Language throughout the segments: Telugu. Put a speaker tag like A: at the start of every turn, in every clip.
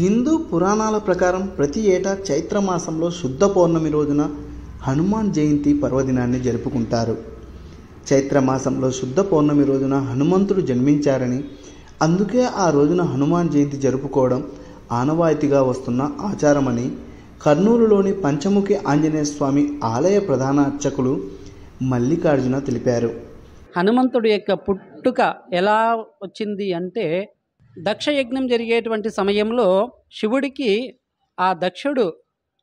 A: హిందూ పురాణాల ప్రకారం ప్రతి ఏటా చైత్రమాసంలో శుద్ధ పౌర్ణమి రోజున హనుమాన్ జయంతి పర్వదినాన్ని జరుపుకుంటారు చైత్రమాసంలో శుద్ధ పౌర్ణమి రోజున హనుమంతుడు జన్మించారని అందుకే ఆ రోజున హనుమాన్ జయంతి జరుపుకోవడం ఆనవాయితీగా వస్తున్న ఆచారమని కర్నూలులోని పంచముఖి ఆంజనేయ స్వామి ఆలయ ప్రధాన అర్చకులు మల్లికార్జున తెలిపారు
B: హనుమంతుడు యొక్క పుట్టుక ఎలా వచ్చింది అంటే దక్షయజ్ఞం జరిగేటువంటి సమయంలో శివుడికి ఆ దక్షుడు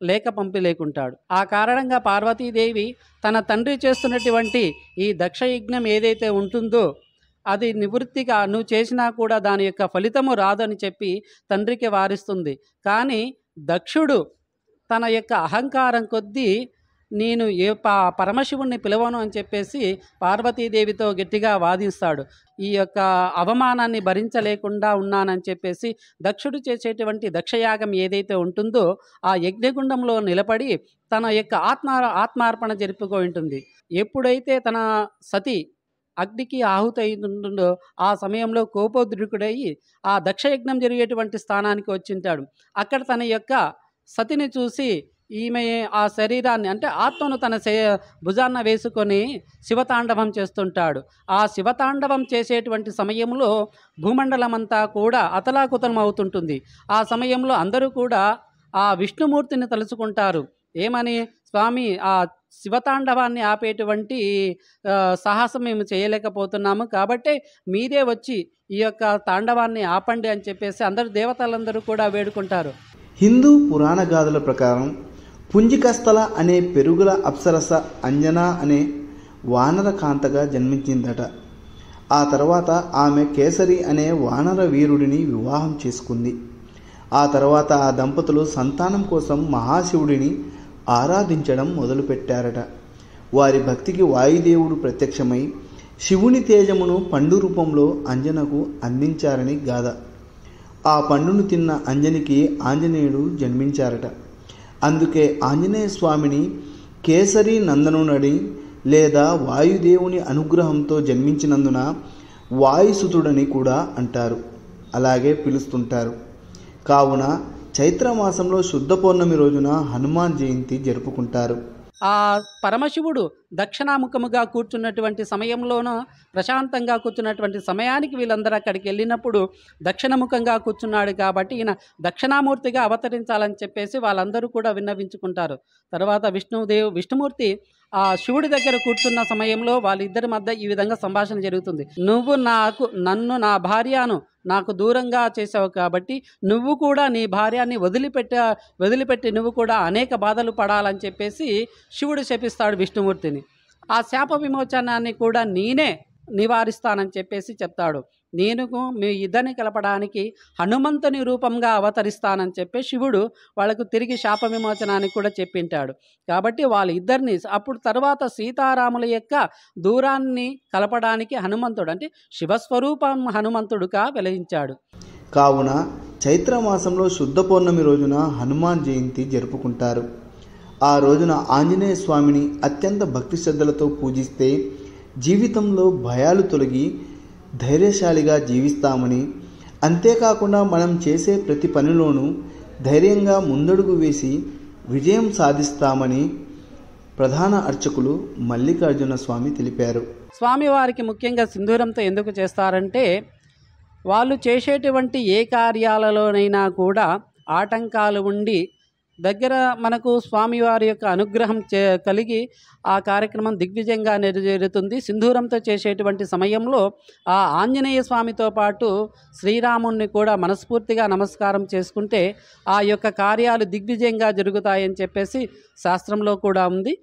B: లేక పంపి లేకుంటాడు ఆ కారణంగా పార్వతీదేవి తన తండ్రి చేస్తున్నటువంటి ఈ దక్షయజ్ఞం ఏదైతే ఉంటుందో అది నివృత్తిగా నువ్వు చేసినా కూడా దాని యొక్క ఫలితము రాదని చెప్పి తండ్రికి వారిస్తుంది కానీ దక్షుడు తన యొక్క అహంకారం కొద్దీ నేను ఏ పా పరమశివుణ్ణి పిలవను అని చెప్పేసి పార్వతీదేవితో గట్టిగా వాదిస్తాడు ఈ యొక్క అవమానాన్ని భరించలేకుండా ఉన్నానని చెప్పేసి దక్షుడు చేసేటువంటి దక్షయాగం ఏదైతే ఉంటుందో ఆ యజ్ఞగుండంలో నిలబడి తన యొక్క ఆత్మ ఆత్మార్పణ జరుపుకో ఉంటుంది ఎప్పుడైతే తన సతి అగ్నికి ఆహుతయింటుండో ఆ సమయంలో కోపోద్రికుడయి ఆ దక్షయజ్ఞం జరిగేటువంటి స్థానానికి వచ్చింటాడు అక్కడ తన యొక్క సతిని చూసి ఈమె ఆ శరీరాన్ని అంటే ఆత్మను తన భుజాన్న వేసుకొని శివతాండవం చేస్తుంటాడు ఆ శివతాండవం చేసేటువంటి సమయంలో భూమండలమంతా కూడా అతలాకుతలం అవుతుంటుంది ఆ సమయంలో అందరూ కూడా ఆ విష్ణుమూర్తిని తలుచుకుంటారు ఏమని స్వామి ఆ శివతాండవాన్ని ఆపేటువంటి సాహసం మేము చేయలేకపోతున్నాము కాబట్టి మీరే వచ్చి ఈ యొక్క తాండవాన్ని ఆపండి అని చెప్పేసి అందరు దేవతలందరూ కూడా వేడుకుంటారు
A: హిందూ పురాణ గాథల ప్రకారం పుంజికస్థల అనే పెరుగుల అప్సరస అంజనా అనే వానర కాంతగా జన్మించిందట ఆ తర్వాత ఆమె కేసరి అనే వానర వీరుడిని వివాహం చేసుకుంది ఆ తర్వాత ఆ దంపతులు సంతానం కోసం మహాశివుడిని ఆరాధించడం మొదలుపెట్టారట వారి భక్తికి వాయుదేవుడు ప్రత్యక్షమై శివుని తేజమును పండు రూపంలో అంజనకు అందించారని గాథ ఆ పండును తిన్న అంజనికి ఆంజనేయుడు జన్మించారట అందుకే ఆంజనేయ స్వామిని కేసరి నందనుడని లేదా వాయుదేవుని అనుగ్రహంతో జన్మించినందున వాయుసుతుడని కూడా అంటారు అలాగే పిలుస్తుంటారు కావున చైత్రమాసంలో శుద్ధ పౌర్ణమి రోజున హనుమాన్ జయంతి జరుపుకుంటారు
B: ఆ పరమశివుడు దక్షిణాముఖముగా కూర్చున్నటువంటి సమయంలోనూ ప్రశాంతంగా కూర్చున్నటువంటి సమయానికి వీళ్ళందరూ అక్కడికి వెళ్ళినప్పుడు దక్షిణముఖంగా కూర్చున్నాడు కాబట్టి ఈయన దక్షిణామూర్తిగా అవతరించాలని చెప్పేసి వాళ్ళందరూ కూడా విన్నవించుకుంటారు తర్వాత విష్ణుదేవు విష్ణుమూర్తి ఆ శివుడి దగ్గర కూర్చున్న సమయంలో వాళ్ళిద్దరి మధ్య ఈ విధంగా సంభాషణ జరుగుతుంది నువ్వు నాకు నన్ను నా భార్యను నాకు దూరంగా చేసావు కాబట్టి నువ్వు కూడా నీ భార్యని వదిలిపెట్ట వదిలిపెట్టి నువ్వు కూడా అనేక బాధలు పడాలని చెప్పేసి శివుడు శపిస్తాడు విష్ణుమూర్తిని ఆ శాప విమోచనాన్ని కూడా నేనే నివారిస్తానని చెప్పేసి చెప్తాడు నేను మీ ఇద్దరిని కలపడానికి హనుమంతుని రూపంగా అవతరిస్తానని చెప్పి శివుడు వాళ్ళకు తిరిగి శాప విమోచనానికి కూడా చెప్పింటాడు కాబట్టి వాళ్ళు ఇద్దరిని అప్పుడు తర్వాత సీతారాముల యొక్క దూరాన్ని కలపడానికి హనుమంతుడు అంటే శివస్వరూపం హనుమంతుడుగా వెలయించాడు
A: కావున చైత్రమాసంలో శుద్ధ పౌర్ణమి రోజున హనుమాన్ జయంతి జరుపుకుంటారు ఆ రోజున ఆంజనేయ స్వామిని అత్యంత భక్తి శ్రద్ధలతో పూజిస్తే జీవితంలో భయాలు తొలగి ధైర్యశాలిగా జీవిస్తామని అంతేకాకుండా మనం చేసే ప్రతి పనిలోనూ ధైర్యంగా ముందడుగు వేసి విజయం సాధిస్తామని ప్రధాన అర్చకులు మల్లికార్జున స్వామి తెలిపారు
B: స్వామివారికి ముఖ్యంగా సింధూరంతో ఎందుకు చేస్తారంటే వాళ్ళు చేసేటువంటి ఏ కార్యాలలోనైనా కూడా ఆటంకాలు ఉండి దగ్గర మనకు స్వామివారి యొక్క అనుగ్రహం చే కలిగి ఆ కార్యక్రమం దిగ్విజయంగా నెరవేరుతుంది సింధూరంతో చేసేటువంటి సమయంలో ఆ ఆంజనేయ స్వామితో పాటు శ్రీరాముణ్ణి కూడా మనస్ఫూర్తిగా నమస్కారం చేసుకుంటే ఆ యొక్క కార్యాలు దిగ్విజయంగా జరుగుతాయని చెప్పేసి శాస్త్రంలో కూడా ఉంది